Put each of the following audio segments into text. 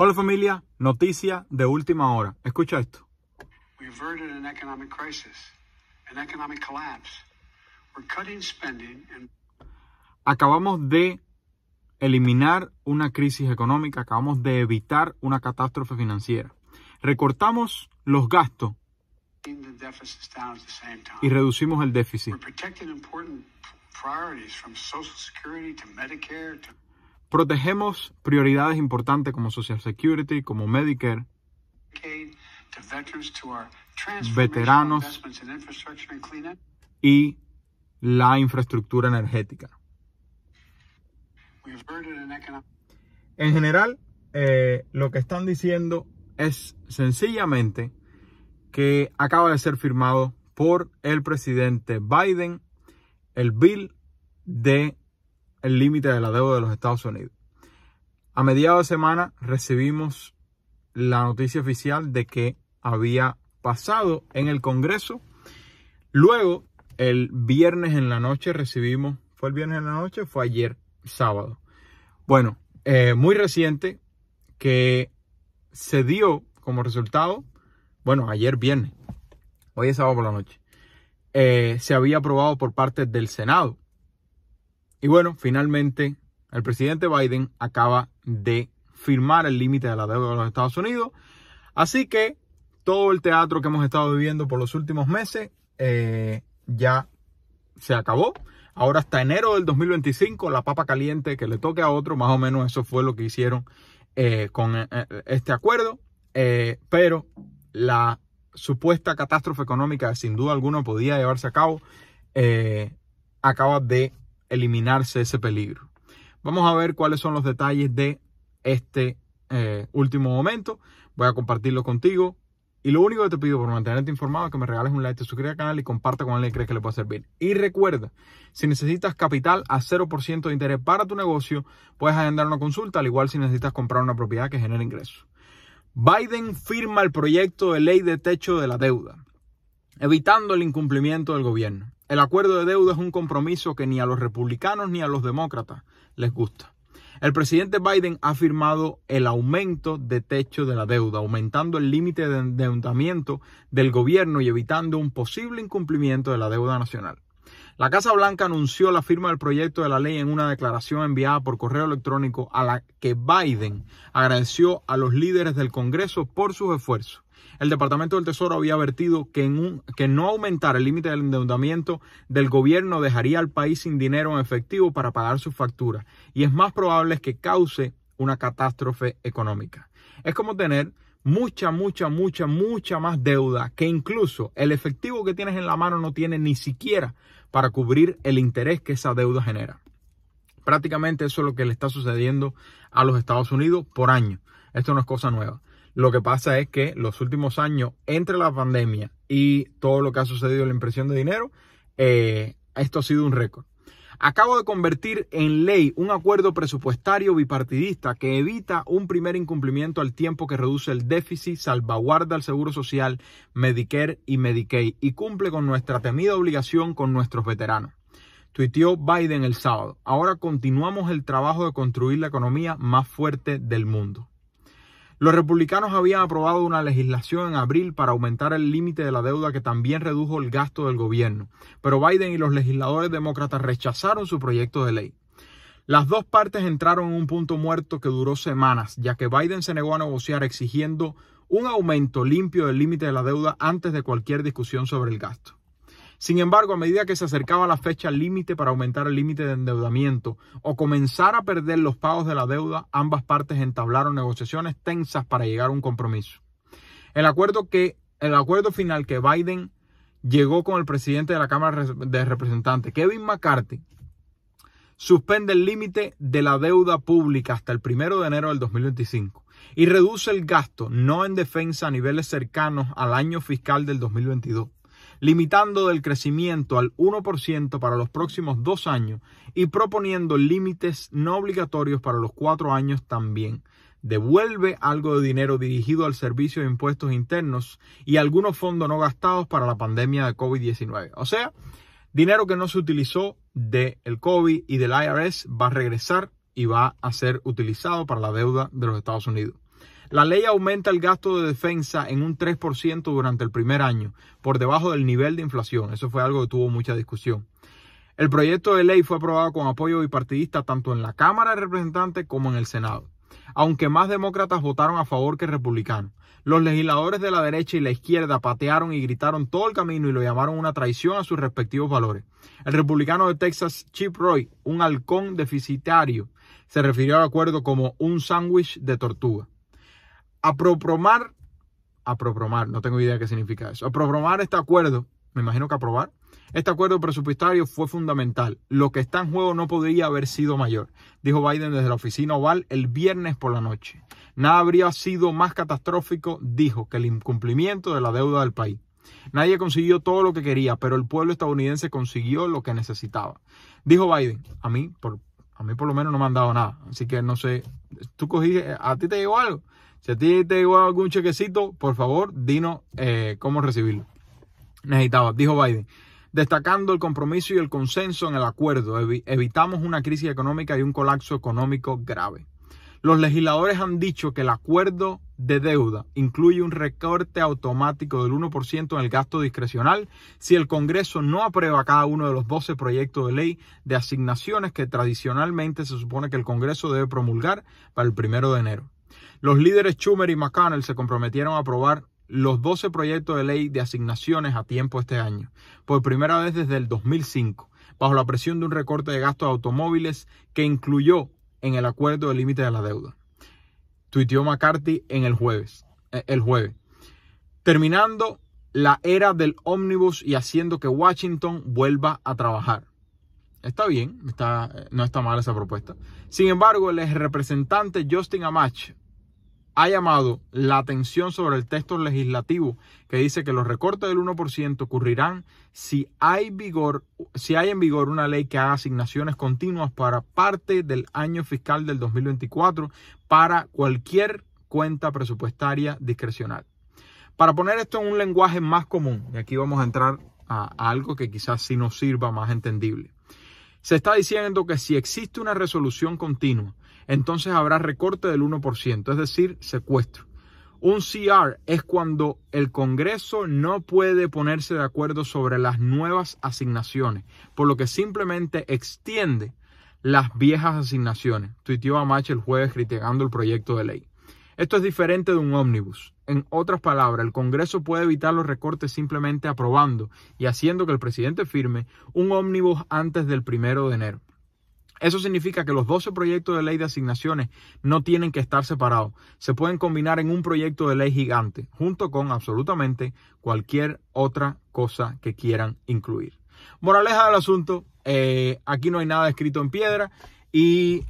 Hola familia, noticia de última hora. Escucha esto. Acabamos de eliminar una crisis económica, acabamos de evitar una catástrofe financiera. Recortamos los gastos y reducimos el déficit. Social Protegemos prioridades importantes como Social Security, como Medicare, veteranos y la infraestructura energética. En general, eh, lo que están diciendo es sencillamente que acaba de ser firmado por el presidente Biden el bill de el límite de la deuda de los Estados Unidos. A mediados de semana recibimos la noticia oficial de que había pasado en el Congreso. Luego, el viernes en la noche recibimos, fue el viernes en la noche, fue ayer sábado. Bueno, eh, muy reciente que se dio como resultado, bueno, ayer viernes, hoy es sábado por la noche, eh, se había aprobado por parte del Senado y bueno, finalmente el presidente Biden acaba de firmar el límite de la deuda de los Estados Unidos. Así que todo el teatro que hemos estado viviendo por los últimos meses eh, ya se acabó. Ahora hasta enero del 2025, la papa caliente que le toque a otro, más o menos eso fue lo que hicieron eh, con eh, este acuerdo. pero la supuesta catástrofe económica sin duda alguna podía llevarse a cabo, acaba de eliminarse ese peligro. Vamos a ver cuáles son los detalles de este eh, último momento. Voy a compartirlo contigo. Y lo único que te pido por mantenerte informado es que me regales un like, te suscribas al canal y comparta con alguien que crees que le pueda servir. Y recuerda, si necesitas capital a 0% de interés para tu negocio, puedes agendar una consulta, al igual si necesitas comprar una propiedad que genere ingresos. Biden firma el proyecto de ley de techo de la deuda, evitando el incumplimiento del gobierno. El acuerdo de deuda es un compromiso que ni a los republicanos ni a los demócratas les gusta. El presidente Biden ha firmado el aumento de techo de la deuda, aumentando el límite de endeudamiento del gobierno y evitando un posible incumplimiento de la deuda nacional. La Casa Blanca anunció la firma del proyecto de la ley en una declaración enviada por correo electrónico a la que Biden agradeció a los líderes del Congreso por sus esfuerzos el Departamento del Tesoro había advertido que, que no aumentar el límite del endeudamiento del gobierno dejaría al país sin dinero en efectivo para pagar sus facturas y es más probable que cause una catástrofe económica. Es como tener mucha, mucha, mucha, mucha más deuda que incluso el efectivo que tienes en la mano no tiene ni siquiera para cubrir el interés que esa deuda genera. Prácticamente eso es lo que le está sucediendo a los Estados Unidos por año. Esto no es cosa nueva. Lo que pasa es que los últimos años, entre la pandemia y todo lo que ha sucedido en la impresión de dinero, eh, esto ha sido un récord. Acabo de convertir en ley un acuerdo presupuestario bipartidista que evita un primer incumplimiento al tiempo que reduce el déficit, salvaguarda el Seguro Social, Medicare y Medicaid y cumple con nuestra temida obligación con nuestros veteranos. Tuiteó Biden el sábado. Ahora continuamos el trabajo de construir la economía más fuerte del mundo. Los republicanos habían aprobado una legislación en abril para aumentar el límite de la deuda que también redujo el gasto del gobierno, pero Biden y los legisladores demócratas rechazaron su proyecto de ley. Las dos partes entraron en un punto muerto que duró semanas, ya que Biden se negó a negociar exigiendo un aumento limpio del límite de la deuda antes de cualquier discusión sobre el gasto. Sin embargo, a medida que se acercaba la fecha límite para aumentar el límite de endeudamiento o comenzar a perder los pagos de la deuda, ambas partes entablaron negociaciones tensas para llegar a un compromiso. El acuerdo, que, el acuerdo final que Biden llegó con el presidente de la Cámara de Representantes, Kevin McCarthy, suspende el límite de la deuda pública hasta el primero de enero del 2025 y reduce el gasto no en defensa a niveles cercanos al año fiscal del 2022 limitando el crecimiento al 1% para los próximos dos años y proponiendo límites no obligatorios para los cuatro años también. Devuelve algo de dinero dirigido al servicio de impuestos internos y algunos fondos no gastados para la pandemia de COVID-19. O sea, dinero que no se utilizó del COVID y del IRS va a regresar y va a ser utilizado para la deuda de los Estados Unidos. La ley aumenta el gasto de defensa en un 3% durante el primer año, por debajo del nivel de inflación. Eso fue algo que tuvo mucha discusión. El proyecto de ley fue aprobado con apoyo bipartidista tanto en la Cámara de Representantes como en el Senado, aunque más demócratas votaron a favor que republicanos. Los legisladores de la derecha y la izquierda patearon y gritaron todo el camino y lo llamaron una traición a sus respectivos valores. El republicano de Texas, Chip Roy, un halcón deficitario, se refirió al acuerdo como un sándwich de tortuga a apropromar, no tengo idea qué significa eso. Apropromar este acuerdo, me imagino que aprobar, este acuerdo presupuestario fue fundamental. Lo que está en juego no podría haber sido mayor, dijo Biden desde la oficina Oval el viernes por la noche. Nada habría sido más catastrófico, dijo, que el incumplimiento de la deuda del país. Nadie consiguió todo lo que quería, pero el pueblo estadounidense consiguió lo que necesitaba. Dijo Biden, a mí, por, a mí por lo menos no me han dado nada. Así que no sé, tú cogí, eh, a ti te llegó algo. Si a ti te llegó algún chequecito, por favor, dinos eh, cómo recibirlo. Necesitaba, dijo Biden. Destacando el compromiso y el consenso en el acuerdo, evitamos una crisis económica y un colapso económico grave. Los legisladores han dicho que el acuerdo de deuda incluye un recorte automático del 1% en el gasto discrecional si el Congreso no aprueba cada uno de los 12 proyectos de ley de asignaciones que tradicionalmente se supone que el Congreso debe promulgar para el primero de enero. Los líderes Schumer y McConnell se comprometieron a aprobar los 12 proyectos de ley de asignaciones a tiempo este año, por primera vez desde el 2005, bajo la presión de un recorte de gastos automóviles que incluyó en el acuerdo de límite de la deuda tuiteó McCarthy en el jueves. Eh, el jueves. Terminando la era del ómnibus y haciendo que Washington vuelva a trabajar. Está bien, está, eh, no está mal esa propuesta. Sin embargo, el representante Justin Amach ha llamado la atención sobre el texto legislativo que dice que los recortes del 1% ocurrirán si hay, vigor, si hay en vigor una ley que haga asignaciones continuas para parte del año fiscal del 2024 para cualquier cuenta presupuestaria discrecional. Para poner esto en un lenguaje más común, y aquí vamos a entrar a algo que quizás sí nos sirva más entendible. Se está diciendo que si existe una resolución continua entonces habrá recorte del 1%, es decir, secuestro. Un CR es cuando el Congreso no puede ponerse de acuerdo sobre las nuevas asignaciones, por lo que simplemente extiende las viejas asignaciones. Tuiteó Mach el jueves criticando el proyecto de ley. Esto es diferente de un ómnibus. En otras palabras, el Congreso puede evitar los recortes simplemente aprobando y haciendo que el presidente firme un ómnibus antes del primero de enero. Eso significa que los 12 proyectos de ley de asignaciones no tienen que estar separados. Se pueden combinar en un proyecto de ley gigante, junto con absolutamente cualquier otra cosa que quieran incluir. Moraleja del asunto, eh, aquí no hay nada escrito en piedra y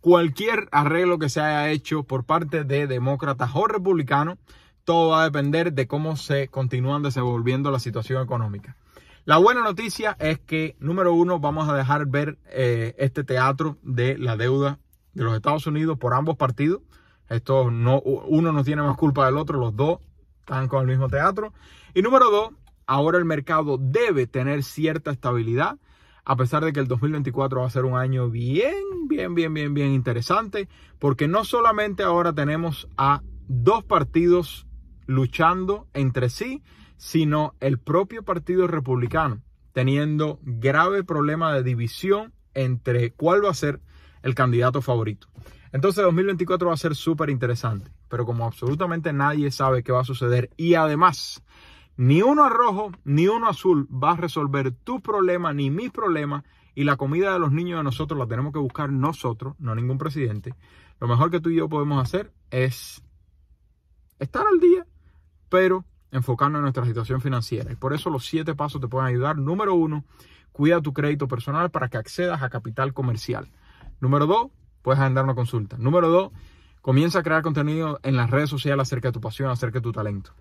cualquier arreglo que se haya hecho por parte de demócratas o republicanos, todo va a depender de cómo se continúan desenvolviendo la situación económica. La buena noticia es que, número uno, vamos a dejar ver eh, este teatro de la deuda de los Estados Unidos por ambos partidos. Esto no, uno no tiene más culpa del otro, los dos están con el mismo teatro. Y número dos, ahora el mercado debe tener cierta estabilidad, a pesar de que el 2024 va a ser un año bien, bien, bien, bien, bien interesante, porque no solamente ahora tenemos a dos partidos luchando entre sí, sino el propio Partido Republicano, teniendo grave problema de división entre cuál va a ser el candidato favorito. Entonces 2024 va a ser súper interesante, pero como absolutamente nadie sabe qué va a suceder y además ni uno rojo ni uno azul va a resolver tu problema ni mi problema y la comida de los niños de nosotros la tenemos que buscar nosotros, no ningún presidente. Lo mejor que tú y yo podemos hacer es estar al día, pero enfocarnos en nuestra situación financiera. Y por eso los siete pasos te pueden ayudar. Número uno, cuida tu crédito personal para que accedas a capital comercial. Número dos, puedes agendar una consulta. Número dos, comienza a crear contenido en las redes sociales acerca de tu pasión, acerca de tu talento.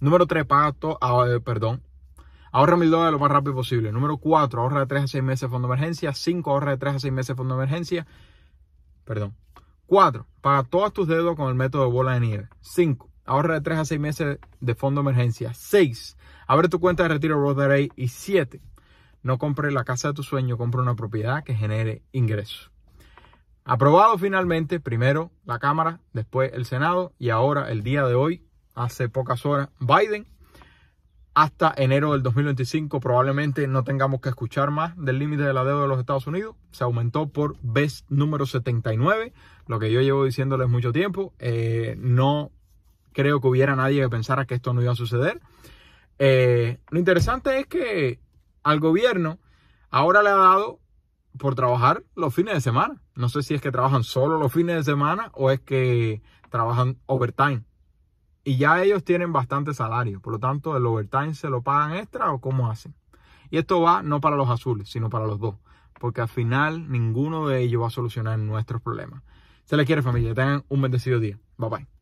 Número 3. paga todo. Ah, eh, perdón. Ahorra mil dólares lo más rápido posible. Número cuatro, ahorra de tres a seis meses fondo de emergencia. Cinco, ahorra de tres a seis meses fondo de emergencia. Perdón. Cuatro, paga todos tus dedos con el método de bola de nieve. Cinco, Ahorra de 3 a 6 meses de fondo de emergencia. 6. Abre tu cuenta de retiro Roth Y 7. No compre la casa de tu sueño, compra una propiedad que genere ingresos. Aprobado finalmente, primero la Cámara, después el Senado y ahora el día de hoy, hace pocas horas, Biden. Hasta enero del 2025 probablemente no tengamos que escuchar más del límite de la deuda de los Estados Unidos. Se aumentó por BES número 79, lo que yo llevo diciéndoles mucho tiempo. Eh, no creo que hubiera nadie que pensara que esto no iba a suceder. Eh, lo interesante es que al gobierno ahora le ha dado por trabajar los fines de semana. No sé si es que trabajan solo los fines de semana o es que trabajan overtime. Y ya ellos tienen bastante salario. Por lo tanto, el overtime se lo pagan extra o cómo hacen. Y esto va no para los azules, sino para los dos. Porque al final ninguno de ellos va a solucionar nuestros problemas. Se les quiere familia. Tengan un bendecido día. Bye bye.